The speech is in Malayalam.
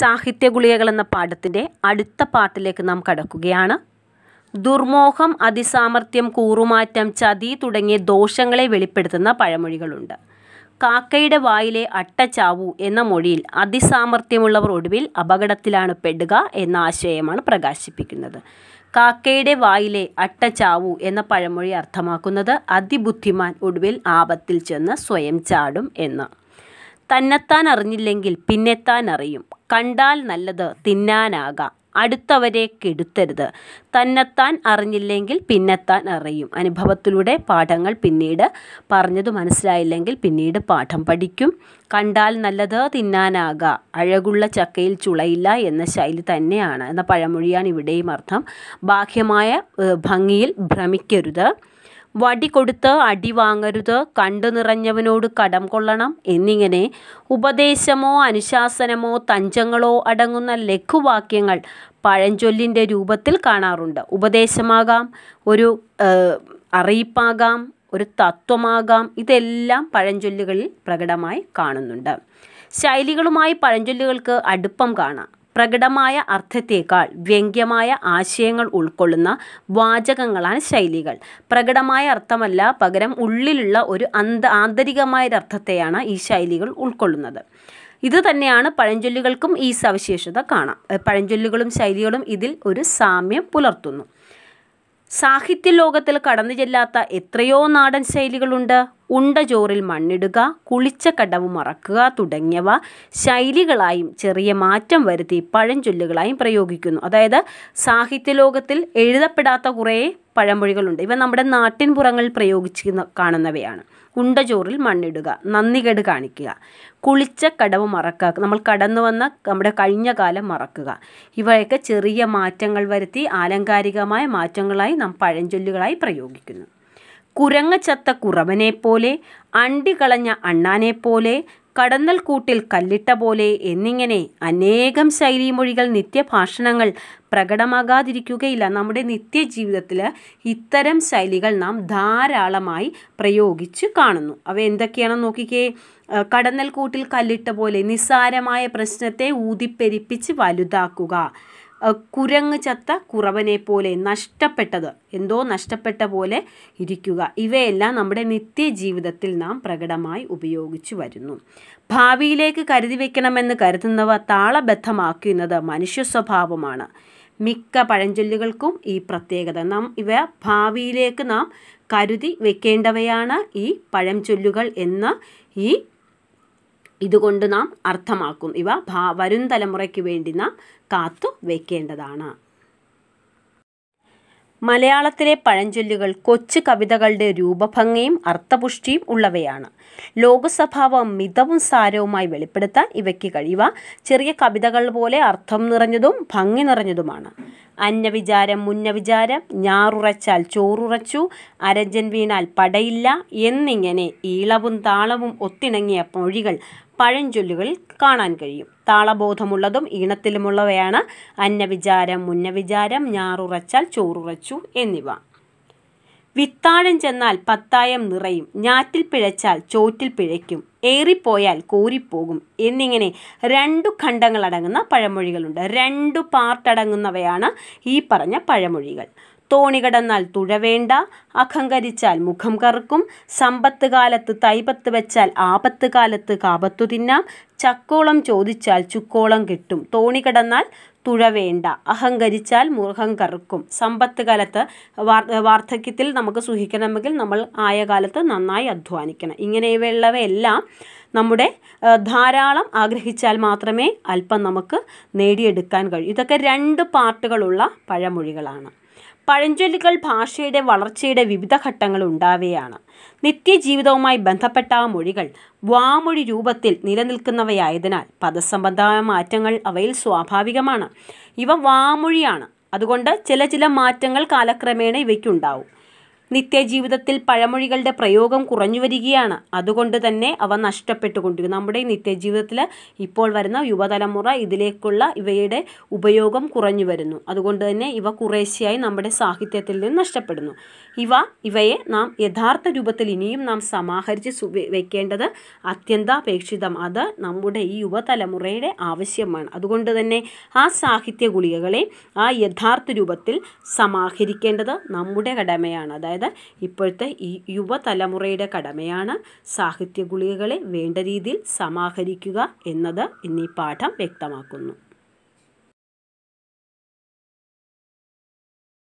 സാഹിത്യഗുളികകൾ എന്ന പാഠത്തിൻ്റെ അടുത്ത പാട്ടിലേക്ക് നാം കടക്കുകയാണ് ദുർമോഹം അതിസാമർഥ്യം കൂറുമാറ്റം ചതി തുടങ്ങിയ ദോഷങ്ങളെ വെളിപ്പെടുത്തുന്ന പഴമൊഴികളുണ്ട് കാക്കയുടെ വായിലെ അട്ടചാവു എന്ന മൊഴിയിൽ അതിസാമർഥ്യമുള്ളവർ ഒടുവിൽ അപകടത്തിലാണ് പെടുക എന്ന ആശയമാണ് പ്രകാശിപ്പിക്കുന്നത് കാക്കയുടെ വായിലെ അട്ടചാവു എന്ന പഴമൊഴി അർത്ഥമാക്കുന്നത് അതിബുദ്ധിമാൻ ഒടുവിൽ ആപത്തിൽ ചെന്ന് സ്വയം ചാടും എന്ന് തന്നെത്താൻ അറിഞ്ഞില്ലെങ്കിൽ പിന്നെത്താൻ അറിയും കണ്ടാൽ നല്ലത് തിന്നാനാകാം അടുത്തവരെ കെടുത്തരുത് തന്നെത്താൻ അറിഞ്ഞില്ലെങ്കിൽ പിന്നെത്താൻ അറിയും അനുഭവത്തിലൂടെ പാഠങ്ങൾ പിന്നീട് പറഞ്ഞത് മനസ്സിലായില്ലെങ്കിൽ പിന്നീട് പാഠം പഠിക്കും കണ്ടാൽ നല്ലത് തിന്നാനാകാ അഴകുള്ള ചക്കയിൽ ചുളയില്ല എന്ന ശൈലി തന്നെയാണ് എന്ന പഴമൊഴിയാണ് ഇവിടെയും അർത്ഥം ബാഹ്യമായ ഭംഗിയിൽ ഭ്രമിക്കരുത് വടി കൊടുത്ത് അടി വാങ്ങരുത് കണ്ടു നിറഞ്ഞവനോട് കടം കൊള്ളണം എന്നിങ്ങനെ ഉപദേശമോ അനുശാസനമോ തഞ്ചങ്ങളോ അടങ്ങുന്ന ലഘുവാക്യങ്ങൾ പഴഞ്ചൊല്ലിൻ്റെ രൂപത്തിൽ കാണാറുണ്ട് ഉപദേശമാകാം ഒരു അറിയിപ്പാകാം ഒരു തത്വമാകാം ഇതെല്ലാം പഴഞ്ചൊല്ലുകളിൽ പ്രകടമായി കാണുന്നുണ്ട് ശൈലികളുമായി പഴഞ്ചൊല്ലുകൾക്ക് അടുപ്പം കാണാം പ്രകടമായ അർത്ഥത്തേക്കാൾ വ്യംഗ്യമായ ആശയങ്ങൾ ഉൾക്കൊള്ളുന്ന വാചകങ്ങളാണ് ശൈലികൾ പ്രകടമായ അർത്ഥമല്ല പകരം ഉള്ളിലുള്ള ഒരു അന്ത ആന്തരികമായൊരർത്ഥത്തെയാണ് ഈ ശൈലികൾ ഉൾക്കൊള്ളുന്നത് ഇത് തന്നെയാണ് പഴഞ്ചൊല്ലുകൾക്കും ഈ സവിശേഷത കാണാം പഴഞ്ചൊല്ലുകളും ശൈലികളും ഇതിൽ ഒരു സാമ്യം പുലർത്തുന്നു സാഹിത്യ ലോകത്തിൽ കടന്നു ചെല്ലാത്ത എത്രയോ നാടൻ ശൈലികളുണ്ട് ഉണ്ട മണ്ണിടുക കുളിച്ച കടവ് മറക്കുക തുടങ്ങിയവ ശൈലികളായും ചെറിയ മാറ്റം വരുത്തി പഴഞ്ചൊല്ലുകളായും പ്രയോഗിക്കുന്നു അതായത് സാഹിത്യ ലോകത്തിൽ എഴുതപ്പെടാത്ത കുറേ പഴമൊഴികളുണ്ട് ഇവ നമ്മുടെ നാട്ടിൻപുറങ്ങളിൽ പ്രയോഗിച്ചിരുന്ന കാണുന്നവയാണ് കുണ്ടചോറിൽ മണ്ണിടുക നന്ദികേട് കാണിക്കുക കുളിച്ച കടവ് മറക്കുക നമ്മൾ കടന്നു വന്ന നമ്മുടെ കഴിഞ്ഞ കാലം മറക്കുക ഇവയൊക്കെ ചെറിയ മാറ്റങ്ങൾ വരുത്തി ആലങ്കാരികമായ മാറ്റങ്ങളായി നാം പഴഞ്ചൊല്ലുകളായി പ്രയോഗിക്കുന്നു കുരങ്ങ ചത്ത കുറവനെപ്പോലെ അണ്ടികളഞ്ഞ അണ്ണാനെപ്പോലെ കടന്നൽ കൂട്ടിൽ കല്ലിട്ട പോലെ എന്നിങ്ങനെ അനേകം ശൈലിമൊഴികൾ നിത്യഭാഷണങ്ങൾ പ്രകടമാകാതിരിക്കുകയില്ല നമ്മുടെ നിത്യജീവിതത്തിൽ ഇത്തരം ശൈലികൾ നാം ധാരാളമായി പ്രയോഗിച്ച് കാണുന്നു അവ എന്തൊക്കെയാണെന്ന് നോക്കിക്കേ കടന്നൽ കൂട്ടിൽ കല്ലിട്ട പോലെ നിസ്സാരമായ പ്രശ്നത്തെ ഊതിപ്പെരിപ്പിച്ച് വലുതാക്കുക കുരങ്ങ് ചത്ത കുറവനെ പോലെ നഷ്ടപ്പെട്ടത് എന്തോ നഷ്ടപ്പെട്ട പോലെ ഇരിക്കുക ഇവയെല്ലാം നമ്മുടെ നിത്യജീവിതത്തിൽ നാം പ്രകടമായി ഉപയോഗിച്ചു വരുന്നു ഭാവിയിലേക്ക് കരുതി വയ്ക്കണമെന്ന് കരുതുന്നവ താളബദ്ധമാക്കുന്നത് മനുഷ്യ സ്വഭാവമാണ് മിക്ക പഴഞ്ചൊല്ലുകൾക്കും ഈ പ്രത്യേകത നാം ഇവ ഭാവിയിലേക്ക് നാം കരുതി വെക്കേണ്ടവയാണ് ഈ പഴഞ്ചൊല്ലുകൾ എന്ന ഈ ഇതുകൊണ്ട് നാം അർത്ഥമാക്കും ഇവ ഭാ വരും തലമുറയ്ക്ക് വേണ്ടി നാം കാത്തു വയ്ക്കേണ്ടതാണ് മലയാളത്തിലെ പഴഞ്ചൊല്ലുകൾ കൊച്ചു കവിതകളുടെ രൂപഭംഗിയും അർത്ഥപുഷ്ടിയും ഉള്ളവയാണ് ലോകസ്വഭാവം മിതവും സാരവുമായി വെളിപ്പെടുത്താൻ ഇവയ്ക്ക് കഴിയുക ചെറിയ കവിതകൾ പോലെ അർത്ഥം നിറഞ്ഞതും ഭംഗി നിറഞ്ഞതുമാണ് അന്യവിചാരം മുന്നവിചാരം ഞാറുറച്ചാൽ ചോറുറച്ചു അരജൻ വീണാൽ പടയില്ല എന്നിങ്ങനെ ഈളവും താളവും ഒത്തിണങ്ങിയ മൊഴികൾ പഴഞ്ചൊല്ലുകളിൽ കാണാൻ കഴിയും താളബോധമുള്ളതും ഈണത്തിലുമുള്ളവയാണ് അന്നവിചാരം മുന്നവിചാരം ഞാറുറച്ചാൽ ചോറുറച്ചു എന്നിവ വിത്താഴം ചെന്നാൽ പത്തായം നിറയും ഞാറ്റിൽ പിഴച്ചാൽ ചോറ്റിൽ പിഴയ്ക്കും ഏറിപ്പോയാൽ കോരിപ്പോകും എന്നിങ്ങനെ രണ്ടു ഖണ്ഡങ്ങളടങ്ങുന്ന പഴമൊഴികളുണ്ട് രണ്ടു പാർട്ടടങ്ങുന്നവയാണ് ഈ പറഞ്ഞ പഴമൊഴികൾ തോണി കടന്നാൽ തുഴവേണ്ട അഹങ്കരിച്ചാൽ മുഖം കറുക്കും സമ്പത്ത് കാലത്ത് തൈപത്ത് വെച്ചാൽ ആപത്ത് കാലത്ത് കാപത്തു തിന്നാം ചക്കോളം ചോദിച്ചാൽ ചുക്കോളം കിട്ടും തോണി കടന്നാൽ തുഴവേണ്ട അഹങ്കരിച്ചാൽ മുഖം കറുക്കും സമ്പത്ത് കാലത്ത് വാർദ്ധക്യത്തിൽ നമുക്ക് സുഖിക്കണമെങ്കിൽ നമ്മൾ ആയ കാലത്ത് നന്നായി അധ്വാനിക്കണം ഇങ്ങനെയുള്ളവയെല്ലാം നമ്മുടെ ധാരാളം ആഗ്രഹിച്ചാൽ മാത്രമേ അല്പം നമുക്ക് നേടിയെടുക്കാൻ കഴിയൂ ഇതൊക്കെ രണ്ട് പാർട്ടുകളുള്ള പഴമൊഴികളാണ് പഴഞ്ചൊല്ലുകൾ ഭാഷയുടെ വളർച്ചയുടെ വിവിധ ഘട്ടങ്ങൾ ഉണ്ടാവുകയാണ് നിത്യജീവിതവുമായി ബന്ധപ്പെട്ട ആ മൊഴികൾ വാമൊഴി രൂപത്തിൽ നിലനിൽക്കുന്നവയായതിനാൽ പദസംബന്ധമായ മാറ്റങ്ങൾ അവയിൽ സ്വാഭാവികമാണ് ഇവ വാമൊഴിയാണ് അതുകൊണ്ട് ചില ചില മാറ്റങ്ങൾ കാലക്രമേണ ഇവയ്ക്കുണ്ടാവും നിത്യജീവിതത്തിൽ പഴമൊഴികളുടെ പ്രയോഗം കുറഞ്ഞു വരികയാണ് അതുകൊണ്ട് തന്നെ അവ നഷ്ടപ്പെട്ടുകൊണ്ടിരിക്കുന്നു നമ്മുടെ ഈ നിത്യജീവിതത്തിൽ ഇപ്പോൾ വരുന്ന യുവതലമുറ ഇതിലേക്കുള്ള ഇവയുടെ ഉപയോഗം കുറഞ്ഞു വരുന്നു അതുകൊണ്ട് തന്നെ ഇവ കുറേശ്ശയായി നമ്മുടെ സാഹിത്യത്തിൽ നിന്ന് നഷ്ടപ്പെടുന്നു ഇവ ഇവയെ നാം യഥാർത്ഥ രൂപത്തിൽ ഇനിയും നാം സമാഹരിച്ച് വെക്കേണ്ടത് അത്യന്താപേക്ഷിതം അത് നമ്മുടെ ഈ യുവതലമുറയുടെ ആവശ്യമാണ് അതുകൊണ്ട് തന്നെ ആ സാഹിത്യ ഗുളികകളെ ആ യഥാർത്ഥ രൂപത്തിൽ സമാഹരിക്കേണ്ടത് നമ്മുടെ കടമയാണ് അതായത് അതായത് ഇപ്പോഴത്തെ ഈ യുവതലമുറയുടെ കടമയാണ് സാഹിത്യ ഗുളികകളെ വേണ്ട രീതിയിൽ സമാഹരിക്കുക എന്നത് എന്നീ പാഠം വ്യക്തമാക്കുന്നു